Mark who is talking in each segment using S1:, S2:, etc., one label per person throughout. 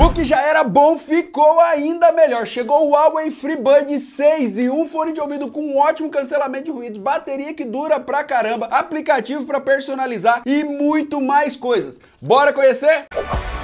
S1: O que já era bom ficou ainda melhor. Chegou o Huawei FreeBud 6 e um fone de ouvido com um ótimo cancelamento de ruídos, bateria que dura pra caramba, aplicativo para personalizar e muito mais coisas. Bora conhecer? Música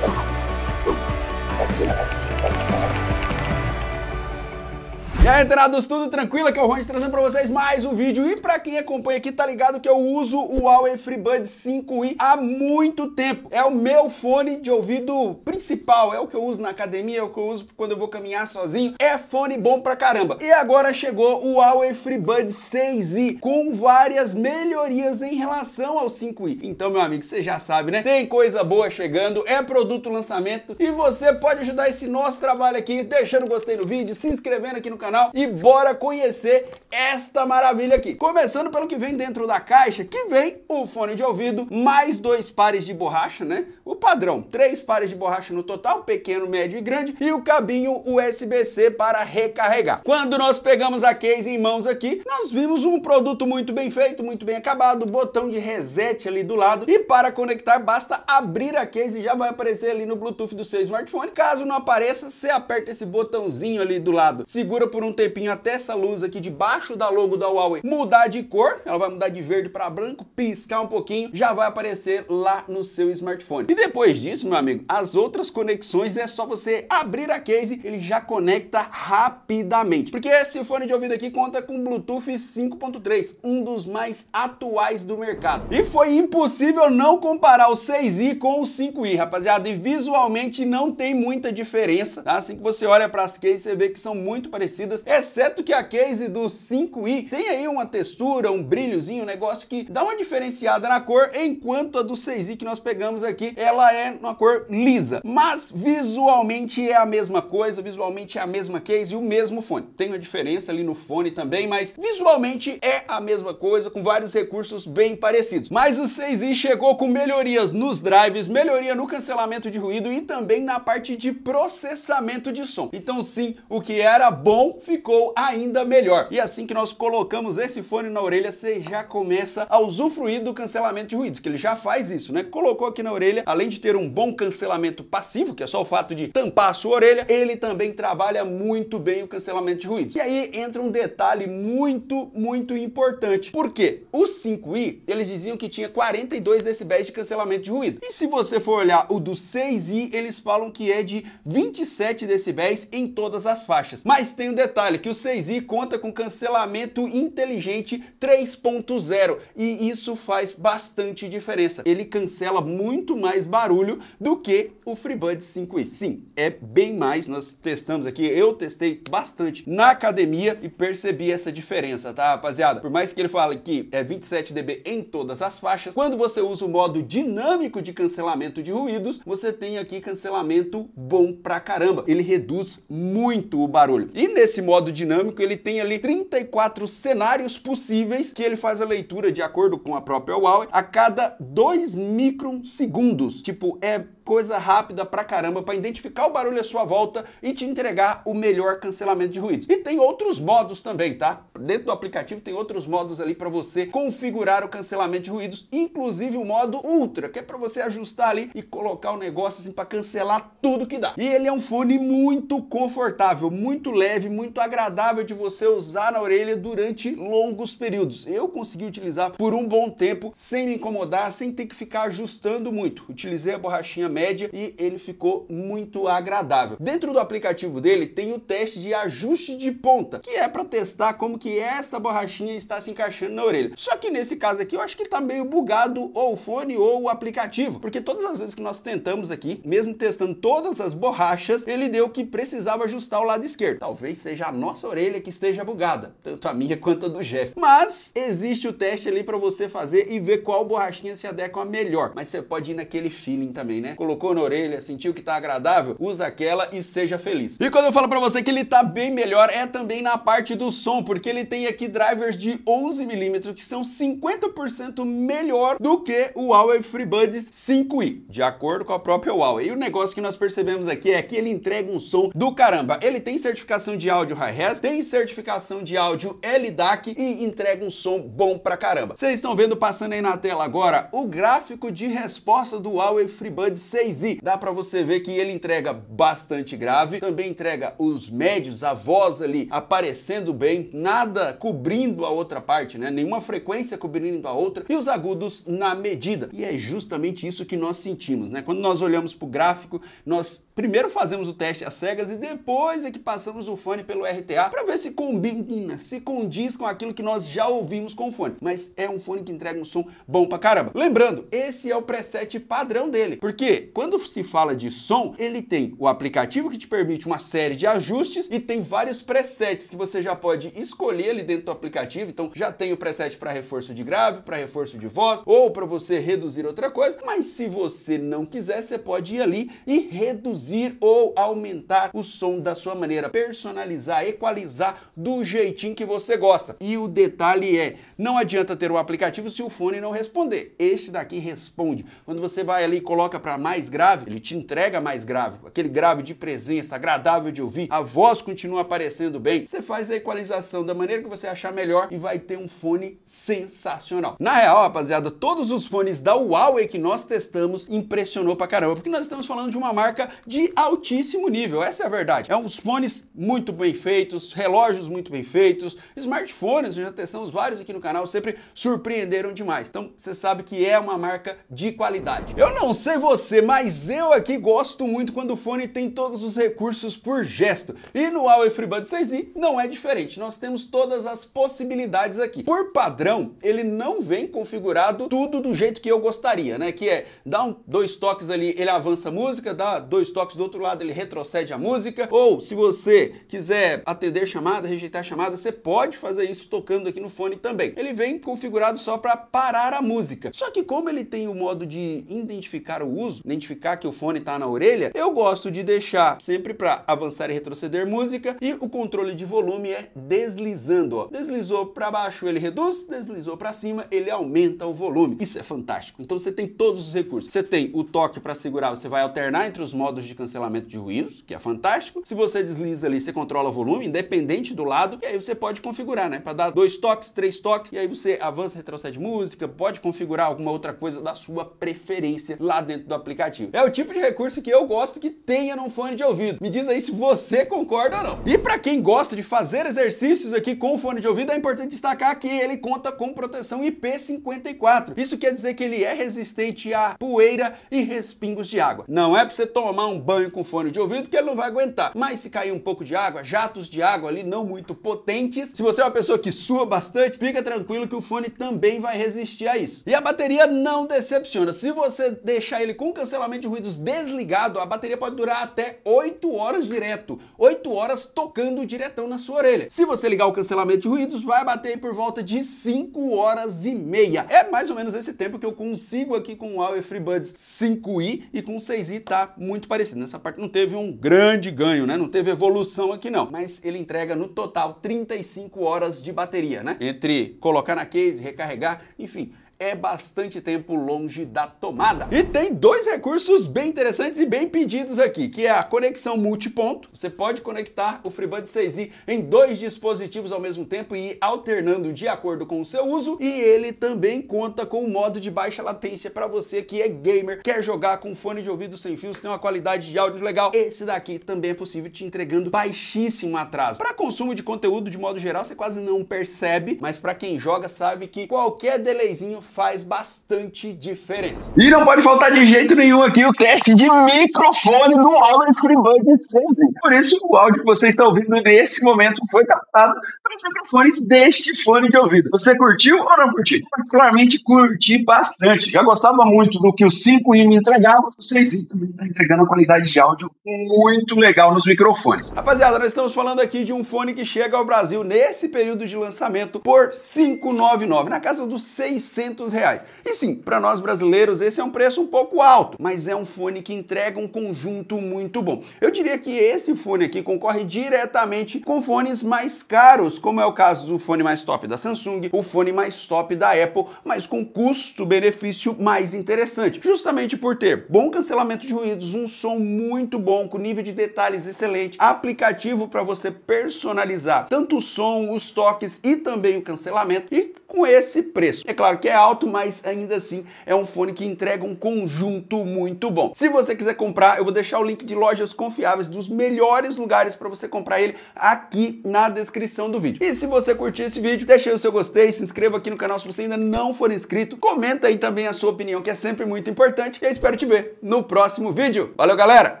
S1: E aí, treinados, tudo tranquilo? Aqui é o Ronde trazendo pra vocês mais um vídeo. E pra quem acompanha aqui, tá ligado que eu uso o Huawei FreeBuds 5i há muito tempo. É o meu fone de ouvido principal, é o que eu uso na academia, é o que eu uso quando eu vou caminhar sozinho. É fone bom pra caramba. E agora chegou o Huawei FreeBuds 6i com várias melhorias em relação ao 5i. Então, meu amigo, você já sabe, né? Tem coisa boa chegando, é produto lançamento e você pode ajudar esse nosso trabalho aqui deixando o gostei no vídeo, se inscrevendo aqui no canal canal e bora conhecer esta maravilha aqui. Começando pelo que vem dentro da caixa, que vem o fone de ouvido, mais dois pares de borracha, né? O padrão, três pares de borracha no total, pequeno, médio e grande, e o cabinho USB-C para recarregar. Quando nós pegamos a case em mãos aqui, nós vimos um produto muito bem feito, muito bem acabado, botão de reset ali do lado, e para conectar basta abrir a case e já vai aparecer ali no Bluetooth do seu smartphone. Caso não apareça, você aperta esse botãozinho ali do lado, segura por por um tempinho até essa luz aqui debaixo da logo da Huawei mudar de cor, ela vai mudar de verde para branco, piscar um pouquinho, já vai aparecer lá no seu smartphone. E depois disso, meu amigo, as outras conexões é só você abrir a case, ele já conecta rapidamente. Porque esse fone de ouvido aqui conta com Bluetooth 5.3, um dos mais atuais do mercado. E foi impossível não comparar o 6i com o 5i, rapaziada, e visualmente não tem muita diferença, tá? Assim que você olha para as cases, você vê que são muito parecidas exceto que a case do 5i tem aí uma textura, um brilhozinho, um negócio que dá uma diferenciada na cor, enquanto a do 6i que nós pegamos aqui, ela é uma cor lisa. Mas visualmente é a mesma coisa, visualmente é a mesma case e o mesmo fone. Tem uma diferença ali no fone também, mas visualmente é a mesma coisa, com vários recursos bem parecidos. Mas o 6i chegou com melhorias nos drives, melhoria no cancelamento de ruído e também na parte de processamento de som. Então sim, o que era bom ficou ainda melhor. E assim que nós colocamos esse fone na orelha, você já começa a usufruir do cancelamento de ruídos, que ele já faz isso, né? Colocou aqui na orelha, além de ter um bom cancelamento passivo, que é só o fato de tampar a sua orelha, ele também trabalha muito bem o cancelamento de ruídos. E aí entra um detalhe muito, muito importante. porque O 5i, eles diziam que tinha 42 decibéis de cancelamento de ruído. E se você for olhar o do 6i, eles falam que é de 27 decibéis em todas as faixas. Mas tem um detalhe detalhe que o 6i conta com cancelamento inteligente 3.0 e isso faz bastante diferença. Ele cancela muito mais barulho do que o FreeBuds 5i. Sim, é bem mais, nós testamos aqui, eu testei bastante na academia e percebi essa diferença, tá rapaziada? Por mais que ele fale que é 27 dB em todas as faixas, quando você usa o modo dinâmico de cancelamento de ruídos, você tem aqui cancelamento bom pra caramba. Ele reduz muito o barulho. E nesse esse modo dinâmico, ele tem ali 34 cenários possíveis que ele faz a leitura de acordo com a própria Huawei a cada 2 microsegundos. Tipo, é coisa rápida pra caramba para identificar o barulho à sua volta e te entregar o melhor cancelamento de ruídos. E tem outros modos também, tá? Dentro do aplicativo tem outros modos ali para você configurar o cancelamento de ruídos, inclusive o modo Ultra, que é para você ajustar ali e colocar o negócio assim para cancelar tudo que dá. E ele é um fone muito confortável, muito leve, muito agradável de você usar na orelha durante longos períodos. Eu consegui utilizar por um bom tempo sem me incomodar, sem ter que ficar ajustando muito. Utilizei a borrachinha média e ele ficou muito agradável. Dentro do aplicativo dele tem o teste de ajuste de ponta, que é para testar como que essa borrachinha está se encaixando na orelha. Só que nesse caso aqui eu acho que ele tá meio bugado ou o fone ou o aplicativo, porque todas as vezes que nós tentamos aqui, mesmo testando todas as borrachas, ele deu que precisava ajustar o lado esquerdo. Talvez seja a nossa orelha que esteja bugada, tanto a minha quanto a do Jeff. Mas existe o teste ali para você fazer e ver qual borrachinha se adequa melhor. Mas você pode ir naquele feeling também, né? colocou na orelha, sentiu que tá agradável, usa aquela e seja feliz. E quando eu falo para você que ele tá bem melhor, é também na parte do som, porque ele tem aqui drivers de 11mm que são 50% melhor do que o Huawei FreeBuds 5i, de acordo com a própria Huawei. E o negócio que nós percebemos aqui é que ele entrega um som do caramba. Ele tem certificação de áudio Hi-Res, tem certificação de áudio LDAC e entrega um som bom pra caramba. Vocês estão vendo passando aí na tela agora o gráfico de resposta do Huawei FreeBuds 6i. Dá para você ver que ele entrega bastante grave, também entrega os médios, a voz ali aparecendo bem, nada cobrindo a outra parte, né? Nenhuma frequência cobrindo a outra e os agudos na medida. E é justamente isso que nós sentimos, né? Quando nós olhamos para o gráfico, nós Primeiro fazemos o teste às cegas e depois é que passamos o fone pelo RTA para ver se combina, se condiz com aquilo que nós já ouvimos com o fone. Mas é um fone que entrega um som bom pra caramba. Lembrando, esse é o preset padrão dele, porque quando se fala de som, ele tem o aplicativo que te permite uma série de ajustes e tem vários presets que você já pode escolher ali dentro do aplicativo. Então já tem o preset para reforço de grave, para reforço de voz ou para você reduzir outra coisa. Mas se você não quiser, você pode ir ali e reduzir reduzir ou aumentar o som da sua maneira, personalizar, equalizar do jeitinho que você gosta. E o detalhe é, não adianta ter o aplicativo se o fone não responder. Este daqui responde. Quando você vai ali e coloca para mais grave, ele te entrega mais grave, aquele grave de presença, agradável de ouvir, a voz continua aparecendo bem. Você faz a equalização da maneira que você achar melhor e vai ter um fone sensacional. Na real, rapaziada, todos os fones da Huawei que nós testamos impressionou pra caramba, porque nós estamos falando de uma marca de altíssimo nível, essa é a verdade. É uns fones muito bem feitos, relógios muito bem feitos, smartphones, já testamos vários aqui no canal, sempre surpreenderam demais. Então você sabe que é uma marca de qualidade. Eu não sei você, mas eu aqui gosto muito quando o fone tem todos os recursos por gesto. E no Huawei FreeBuds 6i não é diferente, nós temos todas as possibilidades aqui. Por padrão, ele não vem configurado tudo do jeito que eu gostaria, né? Que é, dá um, dois toques ali, ele avança a música, dá dois toques toques do outro lado, ele retrocede a música. Ou se você quiser atender chamada, rejeitar chamada, você pode fazer isso tocando aqui no fone também. Ele vem configurado só para parar a música. Só que como ele tem o modo de identificar o uso, identificar que o fone está na orelha, eu gosto de deixar sempre para avançar e retroceder música e o controle de volume é deslizando. Ó. Deslizou para baixo, ele reduz, deslizou para cima, ele aumenta o volume. Isso é fantástico. Então você tem todos os recursos. Você tem o toque para segurar, você vai alternar entre os modos de de cancelamento de ruídos, que é fantástico. Se você desliza ali, você controla volume, independente do lado, e aí você pode configurar, né? Para dar dois toques, três toques, e aí você avança, retrocede música, pode configurar alguma outra coisa da sua preferência lá dentro do aplicativo. É o tipo de recurso que eu gosto que tenha num fone de ouvido. Me diz aí se você concorda ou não. E para quem gosta de fazer exercícios aqui com o fone de ouvido, é importante destacar que ele conta com proteção IP54. Isso quer dizer que ele é resistente a poeira e respingos de água. Não é para você tomar um banho com fone de ouvido que ele não vai aguentar. Mas se cair um pouco de água, jatos de água ali não muito potentes, se você é uma pessoa que sua bastante, fica tranquilo que o fone também vai resistir a isso. E a bateria não decepciona. Se você deixar ele com cancelamento de ruídos desligado, a bateria pode durar até 8 horas direto. 8 horas tocando diretão na sua orelha. Se você ligar o cancelamento de ruídos, vai bater por volta de 5 horas e meia. É mais ou menos esse tempo que eu consigo aqui com o Huawei FreeBuds 5i e com o 6i tá muito parecido esse, nessa parte não teve um grande ganho, né? Não teve evolução aqui não, mas ele entrega no total 35 horas de bateria, né? Entre colocar na case, recarregar, enfim, é bastante tempo longe da tomada. E tem dois recursos bem interessantes e bem pedidos aqui, que é a conexão multiponto. Você pode conectar o FreeBud 6i em dois dispositivos ao mesmo tempo e ir alternando de acordo com o seu uso. E ele também conta com um modo de baixa latência para você que é gamer, quer jogar com fone de ouvido sem fios, tem uma qualidade de áudio legal. Esse daqui também é possível te entregando baixíssimo atraso. Para consumo de conteúdo de modo geral, você quase não percebe, mas para quem joga sabe que qualquer delayzinho faz bastante diferença. E não pode faltar de jeito nenhum aqui o teste de microfone do Alan Freebird 16. Por isso, o áudio que você está ouvindo nesse momento foi captado pelos microfones deste fone de ouvido. Você curtiu ou não curtiu? Particularmente, curti bastante. Já gostava muito do que o 5i me entregava, o 6i também está entregando uma qualidade de áudio muito legal nos microfones. Rapaziada, nós estamos falando aqui de um fone que chega ao Brasil nesse período de lançamento por 599, na casa dos 600 reais. E sim, para nós brasileiros esse é um preço um pouco alto, mas é um fone que entrega um conjunto muito bom. Eu diria que esse fone aqui concorre diretamente com fones mais caros, como é o caso do fone mais top da Samsung, o fone mais top da Apple, mas com custo-benefício mais interessante, justamente por ter bom cancelamento de ruídos, um som muito bom, com nível de detalhes excelente, aplicativo para você personalizar tanto o som, os toques e também o cancelamento e com esse preço. É claro que é alto, mas ainda assim é um fone que entrega um conjunto muito bom. Se você quiser comprar, eu vou deixar o link de lojas confiáveis dos melhores lugares para você comprar ele aqui na descrição do vídeo. E se você curtiu esse vídeo, deixa aí o seu gostei, se inscreva aqui no canal se você ainda não for inscrito, comenta aí também a sua opinião, que é sempre muito importante, e eu espero te ver no próximo vídeo. Valeu, galera!